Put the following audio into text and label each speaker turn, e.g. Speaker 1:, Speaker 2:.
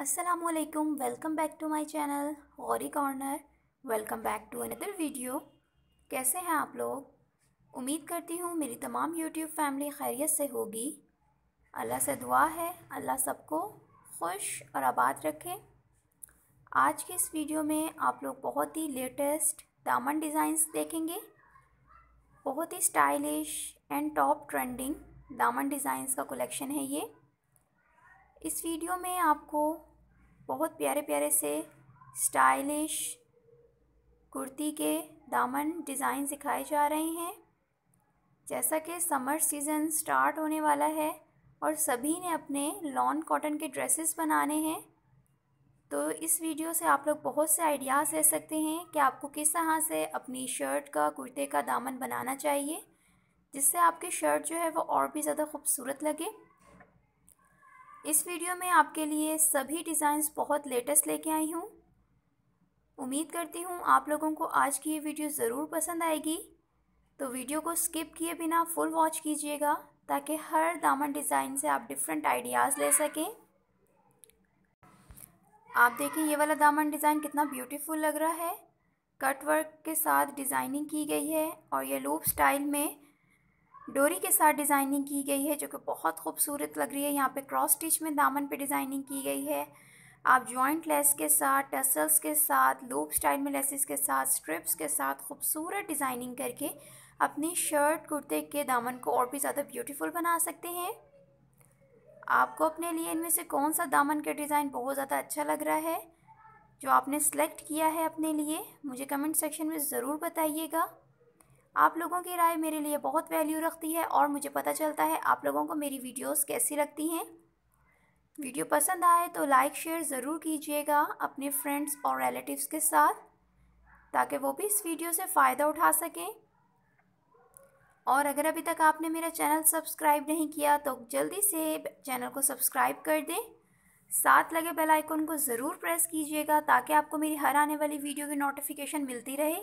Speaker 1: असलकम welcome back to my channel Gauri corner welcome back to another video कैसे हैं आप लोग उम्मीद करती हूँ मेरी तमाम यूट्यूब फैमिली खैरियत से होगी अल्लाह से दुआ है अल्लाह सबको खुश और आबाद रखे आज की इस वीडियो में आप लोग बहुत ही लेटेस्ट दामन डिज़ाइंस देखेंगे बहुत ही स्टाइलिश एंड टॉप ट्रेंडिंग दामन डिज़ाइंस का कलेक्शन है ये इस वीडियो में आपको बहुत प्यारे प्यारे से स्टाइलिश कुर्ती के दामन डिज़ाइन सिखाए जा रहे हैं जैसा कि समर सीज़न स्टार्ट होने वाला है और सभी ने अपने लॉन कॉटन के ड्रेसेस बनाने हैं तो इस वीडियो से आप लोग बहुत से आइडियाज़ ले सकते हैं कि आपको किस तरह से अपनी शर्ट का कुर्ते का दामन बनाना चाहिए जिससे आपकी शर्ट जो है वो और भी ज़्यादा खूबसूरत लगे इस वीडियो में आपके लिए सभी डिज़ाइंस बहुत लेटेस्ट लेके आई हूँ उम्मीद करती हूँ आप लोगों को आज की ये वीडियो ज़रूर पसंद आएगी तो वीडियो को स्किप किए बिना फुल वॉच कीजिएगा ताकि हर दामन डिज़ाइन से आप डिफरेंट आइडियाज़ ले सकें आप देखें ये वाला दामन डिज़ाइन कितना ब्यूटीफुल लग रहा है कट वर्क के साथ डिज़ाइनिंग की गई है और ये लूप स्टाइल में डोरी के साथ डिज़ाइनिंग की गई है जो कि बहुत खूबसूरत लग रही है यहाँ पे क्रॉस स्टिच में दामन पे डिज़ाइनिंग की गई है आप जॉइंट लेस के साथ टसल्स के साथ लूप स्टाइल में लेसेस के साथ स्ट्रिप्स के साथ खूबसूरत डिज़ाइनिंग करके अपनी शर्ट कुर्ते के दामन को और भी ज़्यादा ब्यूटीफुल बना सकते हैं आपको अपने लिए इनमें से कौन सा दामन का डिज़ाइन बहुत ज़्यादा अच्छा लग रहा है जो आपने सेलेक्ट किया है अपने लिए मुझे कमेंट सेक्शन में ज़रूर बताइएगा आप लोगों की राय मेरे लिए बहुत वैल्यू रखती है और मुझे पता चलता है आप लोगों को मेरी वीडियोस कैसी लगती हैं वीडियो पसंद आए तो लाइक शेयर ज़रूर कीजिएगा अपने फ्रेंड्स और रिलेटिव्स के साथ ताकि वो भी इस वीडियो से फ़ायदा उठा सकें और अगर अभी तक आपने मेरा चैनल सब्सक्राइब नहीं किया तो जल्दी से चैनल को सब्सक्राइब कर दें साथ लगे बेल आइकन को ज़रूर प्रेस कीजिएगा ताकि आपको मेरी हर आने वाली वीडियो की नोटिफिकेशन मिलती रहे